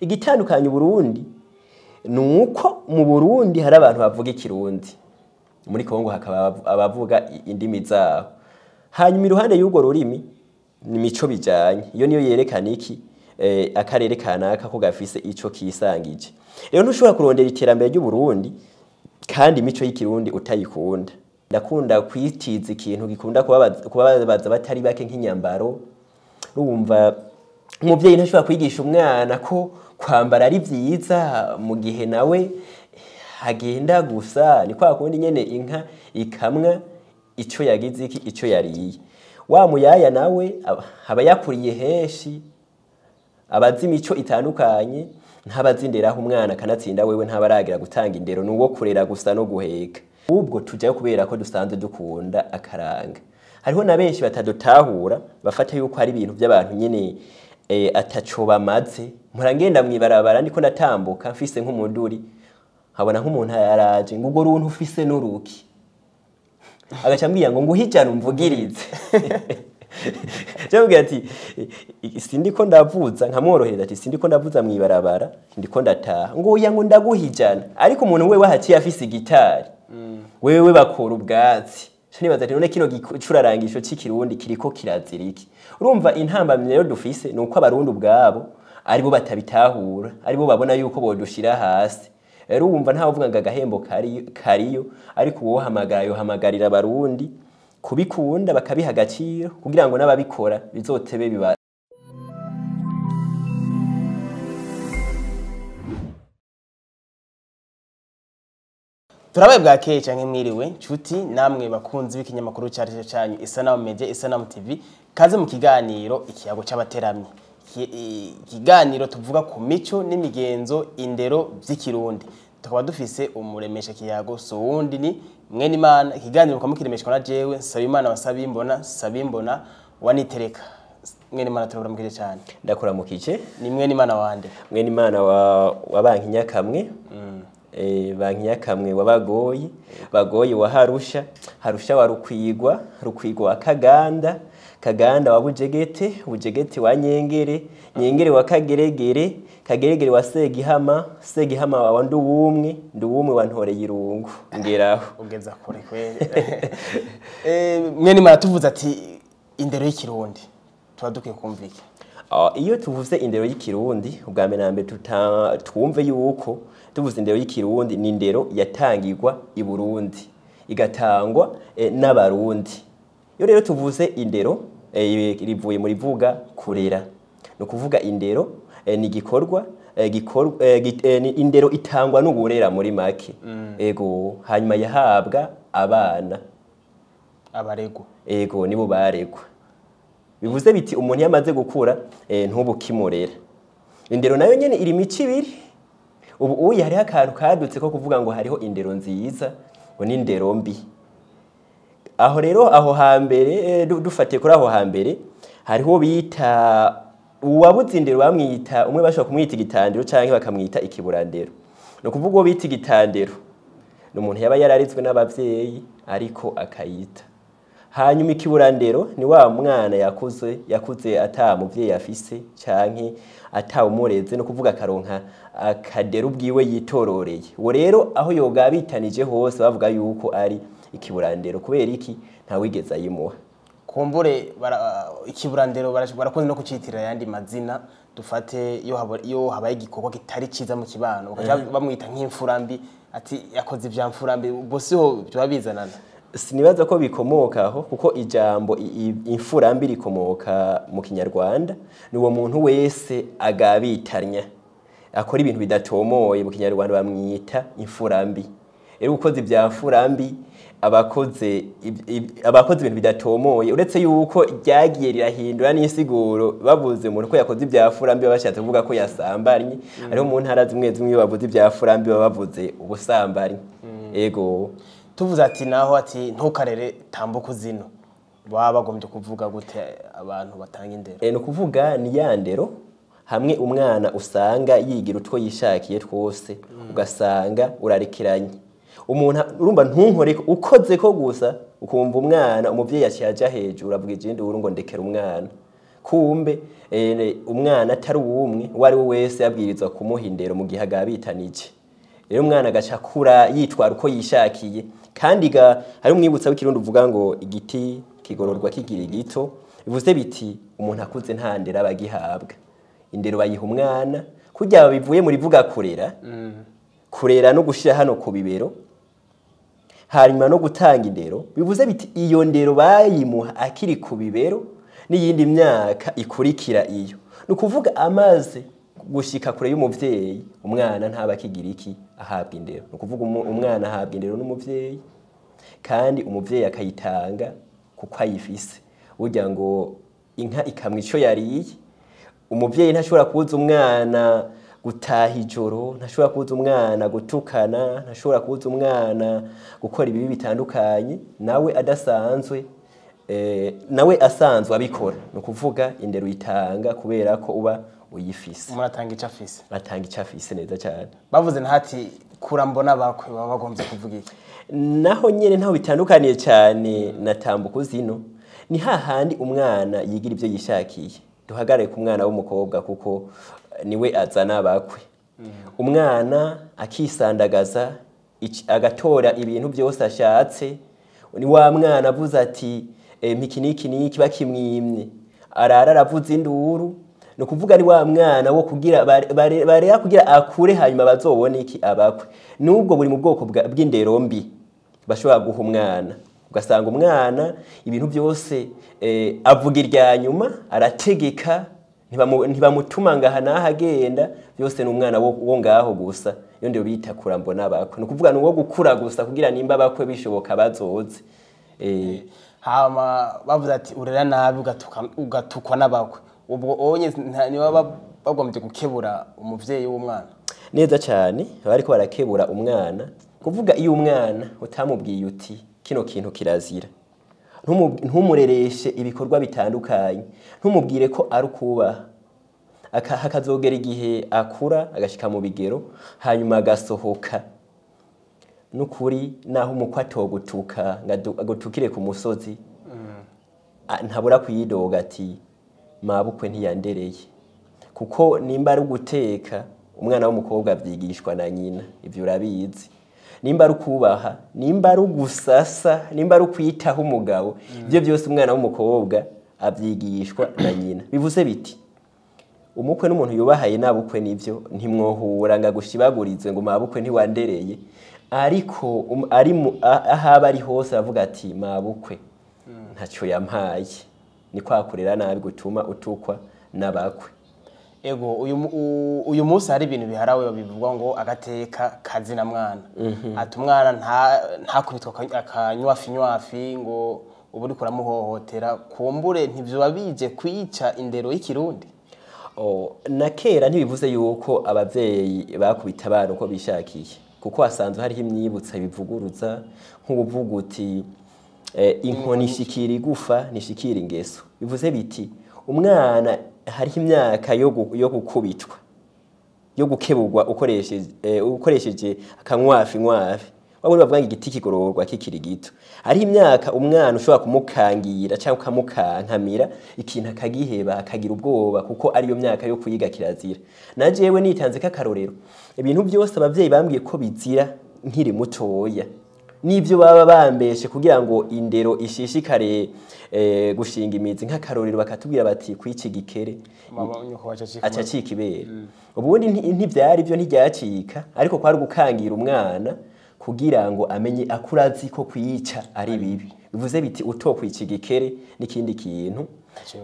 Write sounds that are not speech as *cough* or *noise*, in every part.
igitandukanye uburundi ni uko mu burundi hari abantu bavuga ikirundi muri kongo hakaba abavuga indimi zabo hanyuma iruhande y'urwo rurimi ni imico bijyanye iyo niyo yerekana iki eh, akarere kanaka ko gafise icyo kisangije rero ntushobora kurondera iterambere ry'uburundi kandi imico y'ikirundi utayikunda ndakunda kwitiza ikintu gikunda kubabaza batari bake nk'inyambaro rumva umubyeyi ntashobora kwigisha umwana ko kwambara ari byiza mu gihe nawe hagenda gusa ni kwa kundi nyine inka ikamwa icyo yagize iki icyo yariye wa muyaya nawe aba yakuriye henshi aba azi imico itandukanye ntabazinderaho umwana akanatsinda wewe ntabaragira gutanga indero ni uwo kurera gusa no guheka ubwo tujya kubera ko dusanzwe dukunda akaranga hariho na benshi batadutahura bafata yuko ari ibintu by'abantu nyine Eh, ataco bamaze murangenda mwibarabara ndiko ndatambuka mfise nk'umuduri habona nk'umuntu yaraje ngo urwo runtu ufise n'uruki agaca ambwira ngo nguhijane umvugirize *laughs* cyamubwira ati sindiko ndavuza nkamworohereza ati sindiko ndavuza mwibarabara ndiko ndataha ngo oya ngo ndaguhijana ariko umuntu we haciye afise igitari mm. wewe bakora ubwatsi nibaza ati none kino gicurarangisho cy'ikirundi kiriko kirazira iki urumva intambamyi rero dufise ni uko abarundi ubwabo aribo batabitahura aribo babona yuko bodushyira hasi rero wumva ntawe ngo agahembo kariyo ariko uwohamagara yohamagarira abarundi kubikunda bakabiha agaciro kugira ngo n'ababikora bizotebe biba turabaye bwa keye cyangwa mwiriwe nshuti namwe bakunzi b'ikinyamakuru cya cyanyu isa nawe media isa nawe tv kaze mu kiganiro ikiyago cy'abateramyi ikiganiro tuvuga ku mico n'imigenzo indero by'ikirundi tukaba dufise umuremesha kiyago si uwundi ni mwene imana ikiganiro mukaba mukiremeshwa na jewe saba imana wasabimbona sabimbona wanitereka mwene imana turakuramukije cyane ndakuramukije ni mwene imana wande mwene imana wa banki nyakamwe mm. e, banki nyakamwe w'abagoyi bagoyi wa harusha harusha wa rukwigwa rukwigwa wa kaganda kaganda wa bujegete bujegete wa nyengere nyengere wa kageregere kageregere wa segihama segihama wa nduwumwe nduwumwe wa ntoreye irungu ngeraho *laughs* ugeza kure kwere *laughs* eh, mwene maratuvuze ati indero y'ikirundi tuba dukwiye kumva ah, iyo tuvuze indero y'ikirundi ubwa mbere na mbere twumve yuko tuvuze indero y'ikirundi ni indero yatangirwa i burundi igatangwa eh, n'abarundi iyo rero tuvuze indero Eh, rivuye mu rivuga kurera ni ukuvuga indero eh, ni igikorwa eh, indero itangwa n'uburera muri make mm. ego hanyuma yahabwa abana abaregwa ego nibo baregwa bivuze biti umuntu iyo amaze gukura ntubukimurera indero nayo nyine irimo ikibiri ubu uyu hariho akantu kadutse ko kuvuga ngo hariho indero nziza ngo n'indero mbi aho rero aho hambere eh, dufatiye kuri aho hambere hariho bita uwabutsindiro bamwita umwe bashobora kumwita igitandiro cyangwa bakamwita ikiburandero ni ukuvuga uwo bita igitandiro ni umuntu yaba yararitswe n'ababyeyi ariko akayita hanyuma ikiburandero ni wa mwana yakuze yakuze ata mubyeyi afise cyangwa atawumureze ni ukuvuga akaronka akadero ubwiwe yitororeye uwo rero aho yoga bitanije hose bavuga yuko ari ikiburandero kubera iki ntawigeze ayimuha kumbure ikiburandero barakoze no kucitirira ayandi mazina dufate iyo habaye igikorwa kitari cyiza mu kibano eh. bamwita nk'imfurambi ati yakoze ibya mfurambi bose ho biba bizanana sinibaza ko bikomokaho kuko ijambo imfurambi rikomoka mu kinyarwanda ni uwo muntu wese agabitanya akora ibintu bidatomoye mu kinyarwanda bamwita imfurambi rero ukoze ibya mfurambi abakoze abakoze ibintu bidatomoye uretse yuko ryagiye rirahindura n'isiguro bavuze umuntu ko yakoze ibya ibyafurambi bashatse kuvuga ko yasambanye mm. ariho mu ntara zimwe zimwe bavuze ibyafurambi baba bavuze ubusambanyi mm. ego tuvuze ati naho ati ntukarere tambuka zino baba bagombye kuvuga gute abantu batanga indero eh, ni ukuvuga ni ya ndero hamwe umwana usanga yigira utwo yishakiye twose mm. ugasanga urarekeranye umuntu urumva ntunkore ukoze ko gusa ukumva umwana umubyeyi yajya hejuru avuga ikindi ngo ndekera umwana kumbe umwana atari uwumwe uwo ari we wese yabwirizwa kumuha indero mu gihe agabitana iki rero umwana agaca akura yitwara uko yishakiye kandi hari umwibutsa w'ikirundi uvuga ngo igiti kigororwa kigira gito bivuze biti umuntu akuze nta ndero aba agihabwa indero bayiha umwana kujya bivuye muri vuga kurera mm. kurera no gushyira hano ku bibero hanyuma no gutanga indero bivuze biti iyo ndero bayimuha akiri ku bibero n'iyindi myaka ikurikira iyo ni ukuvuga amaze gushyika kure y'umubyeyi umwana ntaba akigira iki ahabwa indero ni ukuvuga umwana ahabwa indero n'umubyeyi kandi umubyeyi akayitanga kuko ayifise burya ngo inka ikamwa icyo yariye umubyeyi ntashobora kubuza umwana gutaha ijoro ntashobora kubuza umwana gutukana ntashobora kubuza umwana gukora ibibi bitandukanye nawe adasanzwe eh, nawe asanzwe abikora ni ukuvuga indero uyitanga kubera ko uba uyifise muratanga icyo afise atanga icyo afise neza cyane bavuze ntati kurambona bakwe baba bagombye kuvuga iki naho nyine ntaho bitandukaniye cyane na zino ni hahandi umwana yigira ibyo yishakiye duhagarare ku mwana w'umukobwa kuko niwe azana abakwe umwana akisandagaza agatora ibintu byose ashatse ni wa mwana avuze ati eh, mpiki niki niki bakimwimye arara aravuze induru ni ukuvuga ni wa mwana wo kugira barera kugira akure hanyuma bazobone iki abakwe nubwo buri mu bwoko bw'indero mbi bashobora guha umwana ugasanga umwana ibintu byose eh, avuga irya nyuma arategeka ntibamutuma ngaha aha n'aho agenda byose ni umwana wo ngaho gusa iyo ndiyo bita kurambona abakwe ni ukuvuga ni uwo gukura gusa kugira nimba abakwe bishoboka bazotse eh, hama bavuze ati urera nabi ugatukwa n'abakwe ubwo onye niba bagombye gukebura umubyeyi w'umwana neza cyane baba ariko barakebura umwana kuvuga iyo umwana utamubwiye uti kino kintu kirazira ntumurereshe ibikorwa bitandukanye ntumubwire ko ari ukubaha hakazogera igihe akura agashyika mu bigero hanyuma agasohoka n'ukuri naho umukwe atogutuka agutukire ku musozi mm. ntabura kuyidoga ati mabukwe ntiyandereye kuko nimba ari uguteka umwana w'umukobwa abyigishwa na nyina ibyo urabizi nimba ari ukubaha nimba ari ugusasa nimba ari ukwitaho umugabo ibyo byose umwana w'umukobwa abyigishwa na nyina bivuze biti umukwe n'umuntu yubahaye nabukwe nibyo ntimwohura ngo agushibagurize ngo mabukwe ntiwandereye ariko um, ahaba ari hose avuga ati mabukwe hmm. ntacyo yampaye ni kwakurira nabi gutuma utukwa n'abakwe ego uyu munsi hari ibintu biharawe bivugwa ngo agateka kazina mwana mhm. ati umwana ntakubitwa akanywafi nywafi ngo ubu uri kuramuhohotera kumbure ntibyuba bije kuyica indero y'ikirundi oh, na kera ntibivuze yuko ababyeyi bakubita abana uko bishakiye kuko hasanzwe hariho imyibutsa bivuguruza nk'ubuvuga uti eh, inkoni ishikira igufa nishikira ingeso bivuze biti umwana hariho imyaka yo gukubitwa yo gukebugwa ukoresheje eh, akanywafi nywafi wabona bavuga ngo igiti kigororwa kikiri gito hariho imyaka umwana ushobora kumukangira cyangwa ukamukankamira ikintu akagiheba akagira ubwoba kuko ariyo myaka yo kuyiga kirazira najewe nitanze k'akarorero ibintu byose ababyeyi bambwiye ko bizira nkiri mutoya n'ibyo baba bambeshe kugira ngo indero ishishikare eh, gushinga imizi nk'akarorero bakatubwira bati iki gikere acacika ibere mm. ubundi ntibyari byo ntibyacika ariko kwari gukangira umwana kugira ngo amenye akura azi ko kuyica ari bibi bivuze biti utokwa iki gikere n'ikindi kintu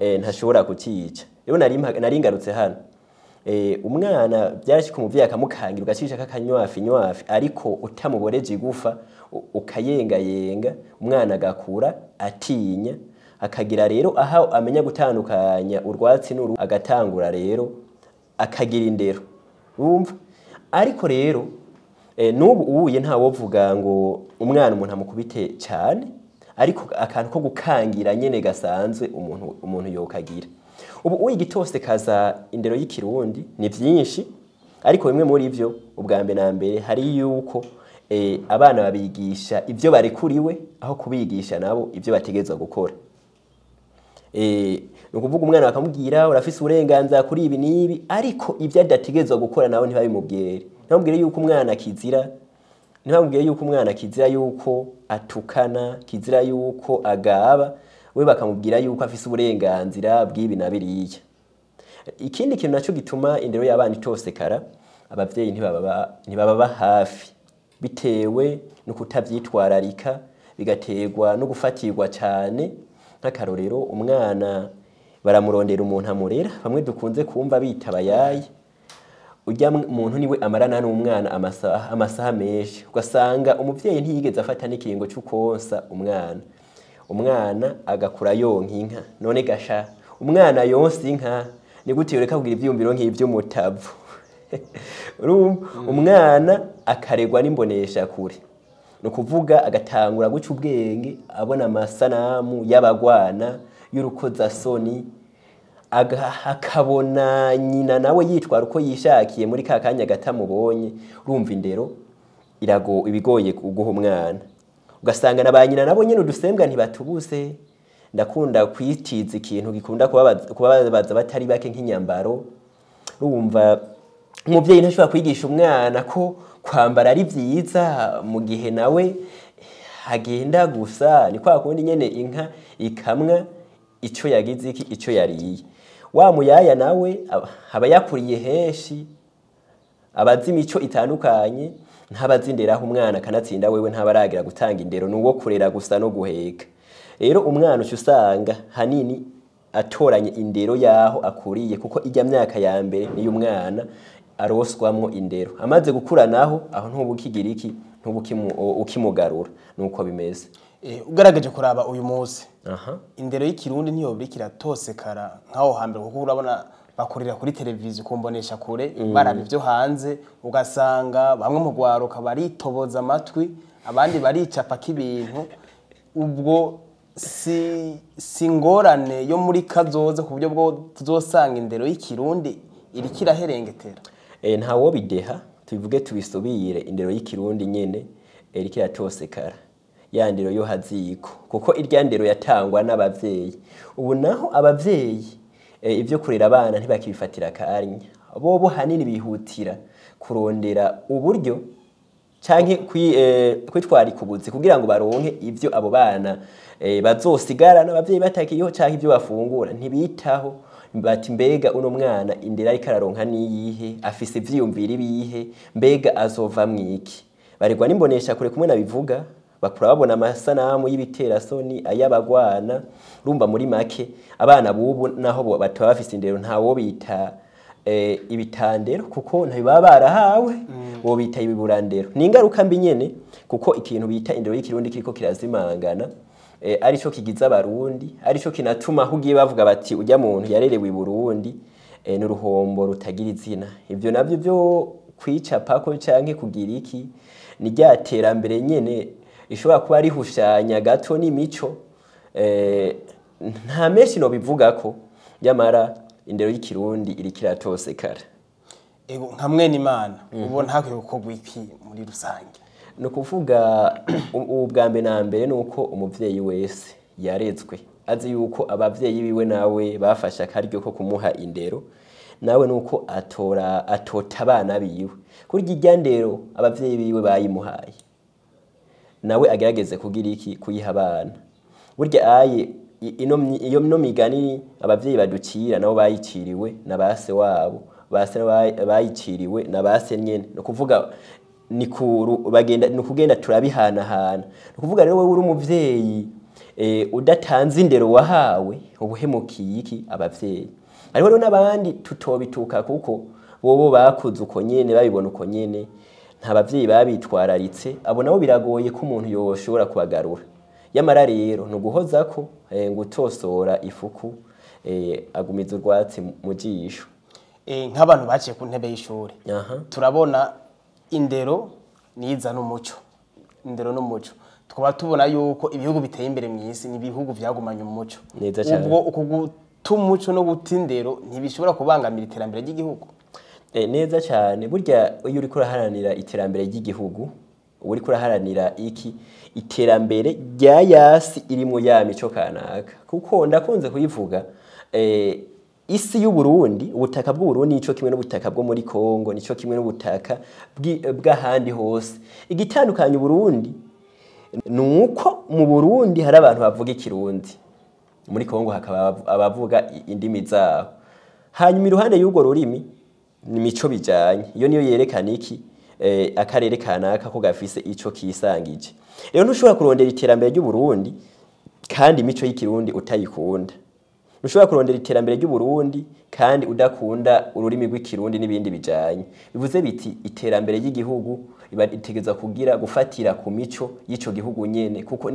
eh, ntashobora kukiyica rero nari ngarutse hano Eh, umwana byarashyika umubyeyi akamukangira ugacisha akanywafi nywafi ariko utamuboreje igufa ukayengayenga umwana agakura atinya akagira rero aha amenya gutandukanya urwatsi n'uru agatangura rero akagira indero wumva ariko rero eh, n'ubu uwuye ntawovuga ngo umwana umuntu amukubite cyane ariko akantu ko gukangira nyine gasanzwe umuntu yokagira ubu uwo igitose kaza indero y'ikirundi ni byinshi ariko bimwe muri byo ubwa mbere na mbere hari yuko eh, abana babigisha ibyo barekuriwe aho kubigisha nabo ibyo bategereza gukora eh, ni ukuvuga umwana bakamubwira urafise uburenganzira kuri ibi n'ibi ariko ibyo adategerezwa gukora nawe ntibabimubwire ntibamubwire yuko umwana kizira ntibamubwire yuko umwana akizira yuko atukana kizira yuko agaba we bakamubwira yuko afise uburenganzira bw'ibi na biriya ikindi kintu nacyo gituma indero y'abana itosekara ababyeyi ntibababa hafi bitewe no kutabyitwararika bigategwa no gufatirwa cyane nk'akarorero umwana baramurondera umuntu amurera bamwe dukunze kumva bita abayaye ujya muntu niwe amarana n'umwana amasaha menshi ugasanga umubyeyi ntiyigeze afata n'ikingo cy'ukonsa umwana umwana agakura yonka inka none gasha umwana yonsa inka ni gute ureka kugira ibyiyumviro nk'iby'umutavu *laughs* mm. umwana akaregwa n'imboneshakure ni ukuvuga agatangura guca ubwenge abona amasanamu y'abagwana y'urukozasoni akabona nyina nawe yitwara uko yishakiye muri ka kanya gato amubonye urumva indero ibigoye guha umwana ugasanga na ba nyina nabo nyine udusembwa ntibatubuze ndakunda kwitiza ikintu gikunda kubabaza batari bake nk'inyambaro urumva umubyeyi ntashobora kwigisha umwana ko kwambara ari byiza mu gihe nawe hagenda gusa ni kwa kundi nyine inka ikamwa icyo yagize iki icyo yariye wa muyaya nawe aba yakuriye henshi abazi imico itandukanye ntabazinderaho umwana akanatsinda wewe ntabaragira gutanga indero ni uwo kurera gusa no guheka rero umwana uca usanga hanini atoranye indero y'aho akuriye kuko ijya myaka ya mbere niyo umwana aroswamo indero amaze gukuranaho aho ntubukigira iki ukimugarura uko bimeze eh, ugaragaje kuraba uyu munsi indero y'ikirundi ntiyo buri kira nk'aho hambere kuko urabona bakorera kuri televiziyo kumbonesha kure mm. baraba ibyo hanze ugasanga bamwe mu rwaruka baritoboza amatwi abandi baricapa k'ibintu ubwo si ingorane yo muri kazoza ku buryo bwo tuzosanga indero y'ikirundi iri kiraherengetera eh, ntawo bideha tubivuge tubisubire indero y'ikirundi nyine iri kiratosekara ya ndero yo haziko kuko irya ndero yatangwa n'ababyeyi ubu naho ababyeyi Eh, ibyo kurera abana ntibakibifatira akanya bo bo hanini bihutira kurondera uburyo cyangwa eh, kwitwarika ubutsi kugira ngo baronke ibyo abo bana eh, bazosigarana ababyeyi batakiyeho cyangwa ibyo bafungura ntibitaho bati mbega uno mwana indera ariko araronka n'iyihe afise ibyiyumviro ibiyihe mbega azova mwiki baregwa n'imbonesha kure kumwe nabivuga bakura babona amasanamu y'ibiterasoni ay'abagwana urumva muri make abana b'ubu naho bataba bafise indero ntawo bita eh, ibitandero kuko baba barahawe uwo mm. bita ibiburandero ni ingaruka mbi nyine kuko ikintu bita indero y'ikirundi kiriko kirazimangana eh, aricyo kigiza abarundi aricyo kinatuma aho ugiye bavuga bati ujya muntu yarerewe i burundi eh, ni uruhombo rutagira izina ibyo nabyo byo kwicapako cyangwa kugira iki ni rya terambere nyine ishobora kuba rihushanya gato n'imico eh, nta menshi bivuga ko nyamara indero y'ikirundi iri kiratosekara nka mwenimana mhm. ubona hakwiye gukorwa iki muri rusange ni ukuvuga ubu mbere na mbere ni uko umubyeyi wese yaretswe azi yuko ababyeyi biwe nawe bafashe akaryo ko kumuha indero nawe uko atora atota abana biwe kurya irya ndero ababyeyi biwe bayimuhaye nawe agerageze kugira iki kuyiha abana burya aye iyo mino migani ababyeyi baducira nabo bayiciriwe na ba se wabo bayiciriwe na ba se nyine ni ukuvuga ni ukugenda turabihanahana ni ukuvuga rero wowe uri umubyeyi eh, udatanze indero wahawe ubuhemukiye iki ababyeyi hariho n'abandi tutobituka kuko bobo bakuze uko nyine babibona uko nyine nta babyeyi babitwararitse abo nabo biragoye ko umuntu yoshobora kubagarura yamara rero ni uguhoza ko eh, ngo utosora ifuku eh, agumiza urwatsi mu jisho eh, nk'abantu baciye ku ntebe y'ishuri turabona indero niza numuco indero n'umuco tukaba tubona yuko ibihugu biteye imbere mu isi ni ibihugu byagumanye umuco ubwo uku guta umuco no guta indero ntibishobora kubangamira iterambere ry'igihugu Eh, neza cyane burya iyo uri kuraharanira iterambere ry'igihugu uri kuraharanira iki iterambere rya yasi irimo ya mico kanaka kuko ndakunze kuyivuga eh, isi y'uburundi ubutaka bw'uburundi nicyo kimwe n'ubutaka bwo muri congo nicyo kimwe n'ubutaka bw'ahandi hose igitandukanye uburundi ni uko mu burundi hari abantu bavuga ikirundi muri congo hakaba abavuga indimi zabo hanyuma iruhande y'urwo rurimi imico bijyanye iyo niyo yerekana iki akarere kanaka ko gafise icyo kisangije rero ntushobora kurondera iterambere ry'uburundi kandi imico y'ikirundi utayikunda ntushobora kurondera iterambere ry'uburundi kandi udakunda ururimi rw'ikirundi n'ibindi bijyanye bivuze biti iterambere ry'igihugu ritegeza kugira gufatira ku mico y'icyo gihugu nyine kuko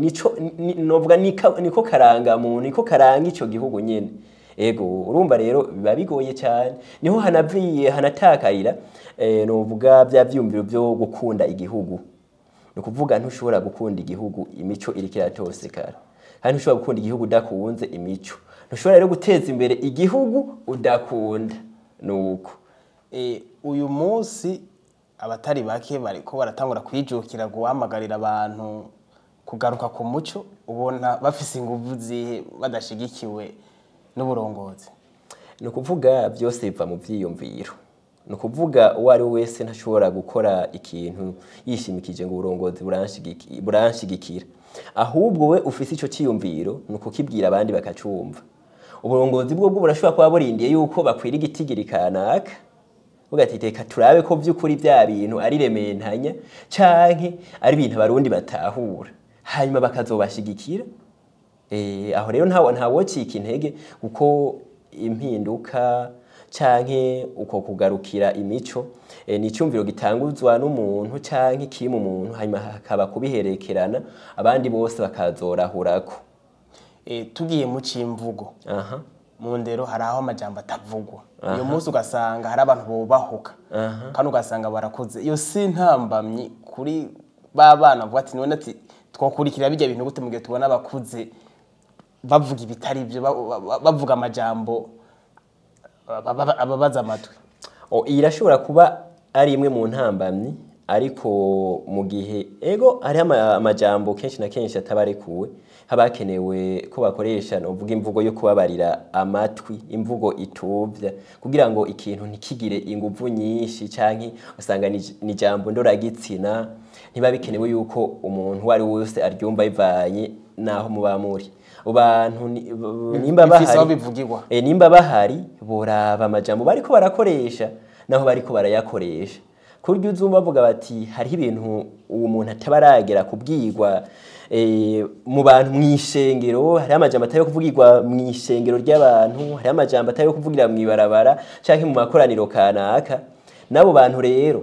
niko karanga muntu niko karanga icyo gihugu nyine ego urumva rero biba bigoye cyane niho hanaviye hanatakarira eh, nuvuga bya byumviro byo gukunda igihugu ni ukuvuga ntushobora gukunda igihugu imico iri kiratosekara kandi ntushobora gukunda igihugu udakunze imico ntushobora rero guteza imbere igihugu udakunda ni uko eh, uyu munsi abatari bake bari ko baratangura kwijukira guhamagarira abantu kugaruka ku muco ubona bafise ingufu zihe badashigikiwe n'uburongozi ni ukuvuga byose biva mu byiyumviro ni ukuvuga uwo ari we wese ntashobora gukora ikintu yishimikije ngo uburongozi buranshigikira ahubwo we ufite icyo cyiyumviro ni ukukibwira abandi bakacyumva uburongozi bwo burashobora kuba burindiye yuko bakwira igitigiri kanaka bugatiteka turabe ko by'ukuri bya bintu ari rementanya cyangwa ari ibintu abarundi batahura hanyuma bakazobashigikira Eh, aho rero ntawocyika intege kuko impinduka cyangwa uko kugarukira imico eh, ni icyumviro gitanguzwa n'umuntu cyangwa ikimu umuntu hanyuma hakaba kubiherekerana abandi bose bakazorahurako eh, tugiye mu cy'imvugo mu ndero hari aho amajyamba atavugwa uyu munsi ugasanga hari abantu bubahuka kandi ugasanga barakuze iyo si ntambamyi kuri ba bana bavuga ati none ati twakurikira bijya bintu gute mu gihe tubona abakuze bavuga ibitari byo bavuga amajambo ababaza amatwi irashobora kuba ari imwe mu ntambamyi ariko mu gihe ego hariho amajambo kenshi na kenshi atabarekuwe arekuwe haba hakenewe ko bakoresha uvuga imvugo yo kubabarira amatwi imvugo itubya kugira ngo ikintu ntikigire ingufu nyinshi cyangwa usanga ni ijambo ndoragitsina ntibiba bikenewe yuko umuntu uwo ari we wese aryumva bivanye n'aho muba muri bantu eh, nimba bahari nimba bahari buraba amajambo bariko barakoresha naho bari ko barayakoresha kurya uzumva bavuga bati hariho ibintu uwo muntu ataba aragera kubwirwa eh, mu bantu mu ishengero hariho amajyamba atari yo kuvugirwa mu ishengero ry'abantu hariho amajyamba atari yo kuvugira mu ibarabara cyangwa mu makoraniro kanaka n'abo bantu rero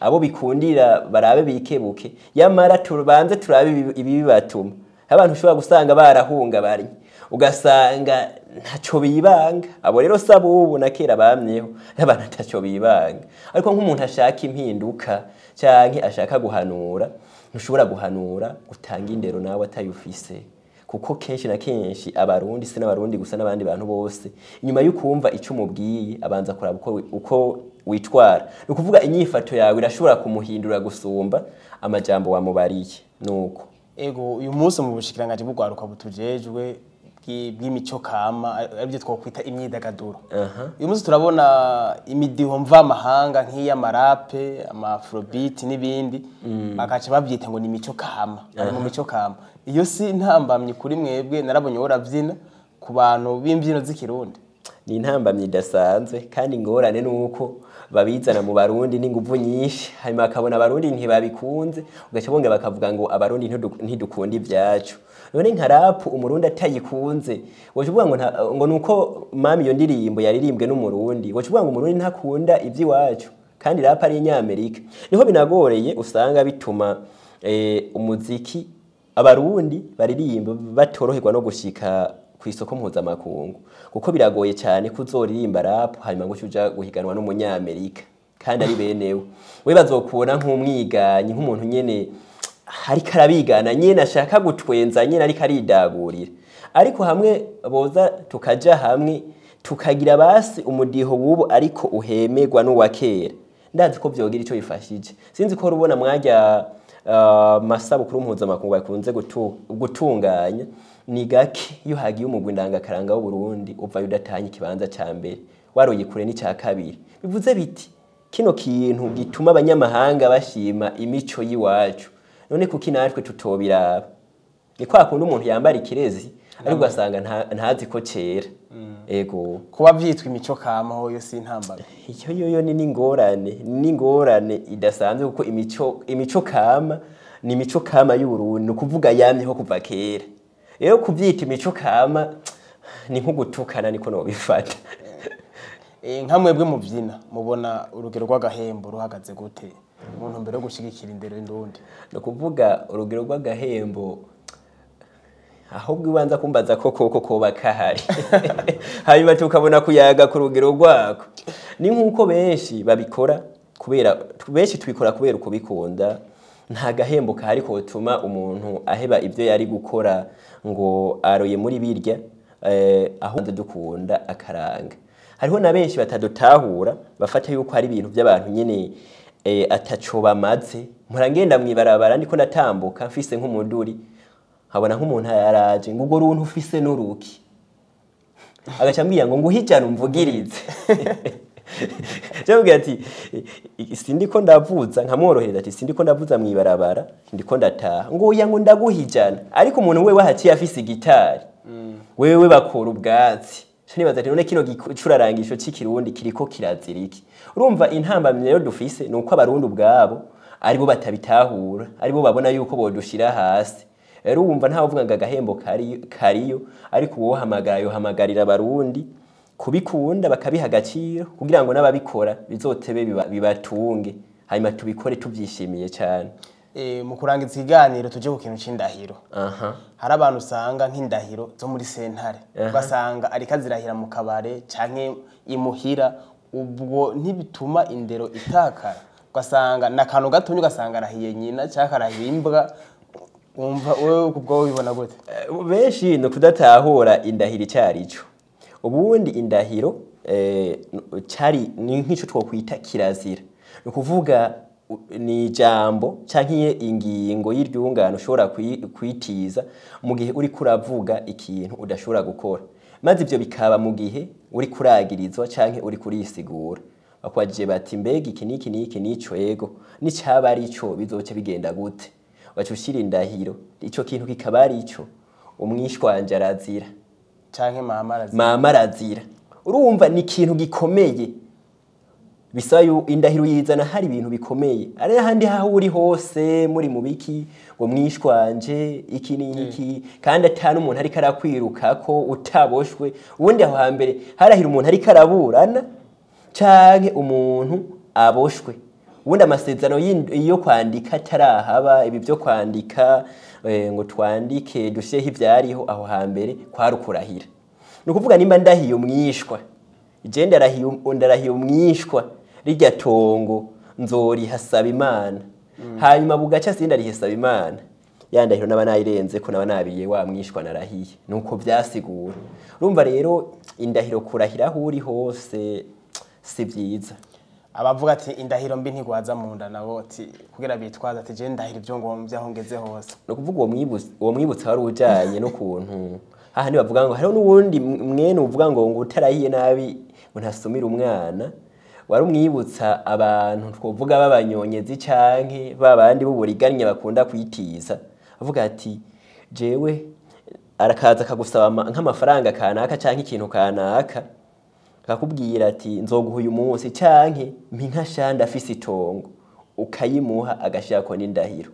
abo bikundira barabe bikebuke yamara turubanze turabe ibibi batuma. abantu ushobora gusanga barahungabanye ugasanga ntacyo bibanga abo rero si ubu na kera bamyeho n'abantu ntacyo bibanga ariko nk'umuntu ashaka impinduka cyangwa ashaka guhanura ntushobora guhanura gutanga indero nawe atayufise kuko kenshi na kenshi abarundi se n'abarundi gusa n'abandi bantu bose nyuma y'ukumva icyo umubwiye abanza kuraba uko witwara ni ukuvuga inyifato yawe irashobora kumuhindura gusumba amajyambere wamubariye ni uko uyu munsi mu bushikiranganje bw'urwaruka butujejwe bw’imico kama aribyo twakwita imyidagaduro uyu munsi turabona imidiho mvamahanga nk'iy'amarape amafurobiti n'ibindi mm. bakaca babyita ngo ni imico kama ari mu mico kama iyo si intambamyi kuri mwebwe narabonye worabyina ku bantu b'imbyino z'ikirundi ni intambamyi idasanzwe kandi ingorane ni uko babizana mu barundi n’ingufu nyinshi hanyuma bakabona abarundi ntibabikunze ugaca bongera bakavuga ngo abarundi ntidukunda ibyacu none nka rapu umurundi atayikunze wacu uvuga ngo ni uko mami iyo ndirimbo yaririmbwe n'umurundi wacu uvuga ngo umurundi ntakunda iby'iwacu kandi rapu ari inyamerika niho binagoreye usanga bituma eh, umuziki abarundi baririmba batoroherwa no gushyika ku isoko mpuzamakungu kuko biragoye cyane ko uzoririmba rapu hanyuma ngo ujya guhiganwa n'umunyamerika kandi ari benewe we bazokubona nk'umwiganyi nk'umuntu nyine ariko arabigana nyine ashaka gutwenza nyine ariko aridagurira ariko hamwe boza tukajya hamwe tukagira basi umudiho w'ubu ariko uhemerwa n'uwa kera ndazi ko byogira icyo bifashije sinzi ko rubona mwajya amasabukuru ah, mpuzamakungu bakunze gutunganya ni gake iyo hagiye umugwi ndangakaranga w'uburundi upfa udatahanye ikibanza cya mbere waroye kure n'icya kabiri bivuze biti kino kintu gituma abanyamahanga bashima imico y'iwacu none kuki natwe tutobiraba ni kwa kundi umuntu yambara ikirezi ariko ugasanga ntazi ko kera mm. ego kuba byitwa imico kamaho yo si intambara iyo yo ni n'ingorane n'ingorane idasanzwe kuko imico kama ni imico kama y'ubururu ni ukuvuga yamyeho kuva kera rero kubyita imico kama ni nko gutukana niko nubifata eh, eh, nka mwebwe mubyina mubona urugero rw'agahembo ruhagaze gute mu ntumbero yo gushyigikira indero y'indundi ni ukuvuga urugero rw'agahembo ahubwo ubanza kumbaza ko koko koba kahari *laughs* hanyuma tukabona kuyaga ku rugero rwako ni nk'uko benshi babikora kubera benshi tubikora kubera kubikunda nta gahembo kahari kotuma umuntu aheba ibyo yari gukora ngo aroye muri birya eh, ahubwo dukunda akaranga hariho na benshi batadutahura bafata yuko hari ibintu by'abantu nyine Eh, ataco bamaze murangenda ibarabara, niko natambuka mfise nk'umuduri habona nk'umuntu yaraje ngo urwo runtu ufise n'uruki agaca ambwira ngo nguhijane umvugirize cyamubwira *laughs* ati sindiko ndavuza nkamworohereza ati sindiko ndavuza mwibarabara ndiko ndataha ngo uya ngo ndaguhijana ariko umuntu we wahaciye afise gitari, mm. wewe bakora ubwatsi nibaza ati none kino gicurarangisho cy'ikirundi kiriko kirazira iki urumva intambamyi rero dufise ni uko abarundi ubwabo aribo batabitahura aribo babona yuko bodushyira hasi rero wumva ntawe ngo agahembo kariyo ariko uwohamagara yohamagarira abarundi kubikunda bakabiha agaciro kugira ngo n'ababikora bizotebe bibatunge hanyuma tubikore tubyishimiye cyane e, mu kurangiza ikiganiro tujye ku kintu cy'indahiro hari abantu usanga nk'indahiro zo muri sentare ugasanga ari kazirahira mu kabare cyangwa imuhira ubwo ntibituma indero itakara ugasanga n'akantu gatonya ugasanga arahiye nyina cyangwa arahiye imbwa wumva wowe ubwo wibona gute eh, benshi ni ukudatahura indahiro icyo ari cyo ubundi indahiro eh, cyari ni nk'icyo twakwita kirazira ni ukuvuga ni ijambo cyangwa ingingo y'iryungane ushobora kwitiza mu gihe uri kuravuga ikintu udashobora gukora maze ibyo bikaba mu gihe uri kuragirizwa cyangwa uri kurisigura bakwagije bati mbega iki n'iki n'iki n'icyo yego n'icyaba ari cyo bizoca bigenda gute baca ushyira indahiro icyo kintu kikaba ari cyo umwishwanje arazira cyangwa mama arazira urumva ni ikintu gikomeye bisaba indahiro yizana hari ibintu bikomeye ariya handi haho uri hose muri mu biki ngo mwishwanje iki n'iki mm. kandi atari umuntu ariko arakwiruka ko utaboshwe ubundi aho hambere harahira umuntu ariko araburana cyangwa umuntu aboshwe ubundi amasezerano yo kwandika atarahaba ibi byo kwandika eh, ngo twandike dushyeho ibyariho aho hambere kwari kurahira. ni ukuvuga niba ndahiye umwishwa igenda ndarahiye umwishwa rijya tongo nzorihasaba imana hanyuma bugacya sida rihisaba imana yandahiro naba nayirenze ko naba nabiriye wa mwishwa narahiye nuko byasigura urumva rero indahiro kurahira aho uri hose si byiza abavuga ati indahiro mbi ntigwaza mu nda nabo kugira bitwaza ati je ndahira ibyo ngomvye aho ngeze hose no kuvuga uwo mwibutsi uwo mwibutsi wari ujanye no aha ni ngo hariho n'uwundi mwene uvuga ngo ngo utarahiye nabi ngo ntasumire umwana wari umwibutsa abantu twavuga b'abanyonyezi canke babandi b'uburiganya bakunda kwitiza avuga ati jewe arakaza akagusaba nk'amafaranga kanaka canke ikintu kanaka akakubwira ati nzoguha uyu munsi canke mpinka shanda afise itongo ukayimuha agashirako n'indahiro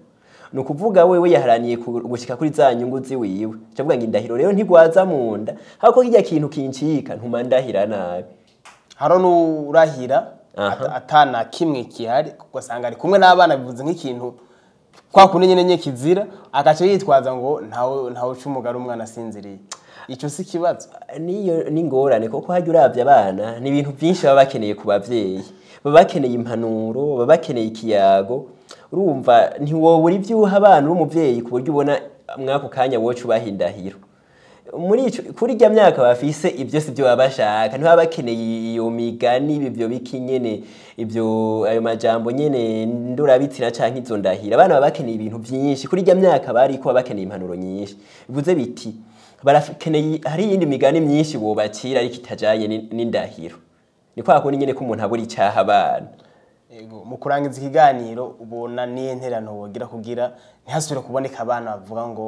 ni ukuvuga wewe yaharaniye gushika kuri za nyungu ziwiwe cavuga ngo indahiro rero ntigwaza mu nda hako kirya kintu kincika ntuma ndahira nabi hari n'urahira atana kimwe gihari ugasanga ari kumwe n'abana bivuze nk'ikintu kwa kundi nyine nye kizira agace yitwaza ngo ntawe uca umugari umwana asinziriye icyo si ikibazo ni ingorane kuko hajya urabya abana ni ibintu byinshi baba bakeneye ku babyeyi baba bakeneye impanuro baba bakeneye ikiyago urumva ntiwobura ibyo uha abana uri ku buryo ubona mw'ako kanya woca ubahindahiro muri kuri ijya myaka bafise ibyo si byo baba bashaka ntibaba bakeneye iyo migani ibyo biki nyine ibyo ayo majambo nyine ndurabitsina cyangwa izo ndahira abana baba bakeneye ibintu byinshi kuri ijya myaka bari kuba bakeneye impanuro nyinshi bivuze biti barakeneye hari iyindi migani myinshi bubakira ariko itajyanye n'indahiro ni kwa kundi nyine ko umuntu abura icyaha abana mu kuranga ikiganiro ubona n'iyo nterano wogira kugira ntihasubire kuboneka abana bavuga ngo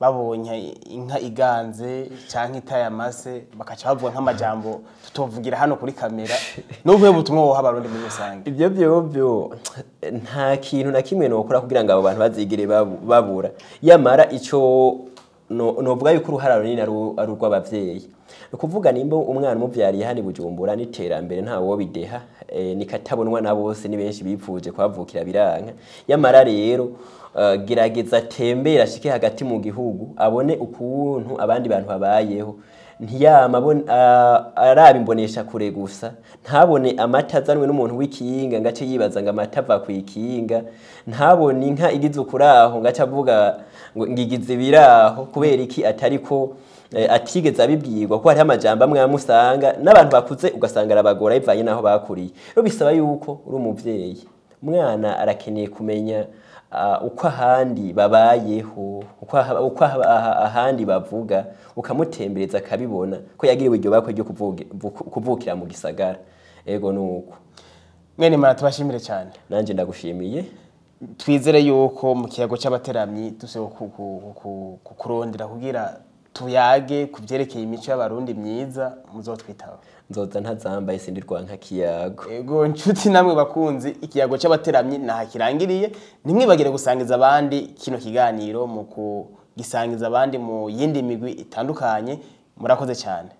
babonye inka iganze cyangwa itayamase amase bakaca bavuga nk'amajambo tutovugira hano kuri kamera *laughs* n'ubwo butumwa woha abarundi muri rusange ibyo byo nta kintu na kimwe nokora kugira ngo abo bantu bazigire babura yamara icyo nuvuga yuko uruhara runini ari urw'ababyeyi ni ukuvuga nimba umwana umubyariye hano bujumbura n'iterambere ntawo bideha eh, niko atabonwa na bose ni benshi bipfuje kuhavukira biranga nyamara rero eh, gerageza atembera ashike hagati mu gihugu abone ukuntu abandi bantu babayeho ntiyama araba imbonesha kure gusa ntabone amata azanwe n'umuntu w'ikinga ngo ace yibaza ngo amata ava ku ikinga ntabone inka igize ukuri aho ngo ace avuga ngo ngigize biraho kubera iki atari ko eh, atigeze abibwirwa ko hariho amajyamba amwe yamusanga n'abantu bakuze ugasanga arabagora bivanye n'aho bakuriye rero bisaba yuko uri umubyeyi umwana arakeneye kumenya ah, uko ahandi babayeho uko ahandi bavuga ukamutembereza akabibona ko yagiriwe iryo bakwe ryo kuvukira mu gisagara ego ni uko mwene mara tubashimire cyane nanjye ndagushimiye twizere yuko mu kiyago cy'abateramyi dusiho kurondera kugira tuyage ku byerekeye imico y'abarundi myiza muzo twitaho Nzota ntazambaye sindi rwa nka kiyago yego nshuti namwe bakunzi ikiyago cy'abateramyi ntakirangiriye. kirangiriye ntimwibagire gusangiza abandi kino kiganiro mu kugisangiza abandi mu yindi migwi itandukanye murakoze cyane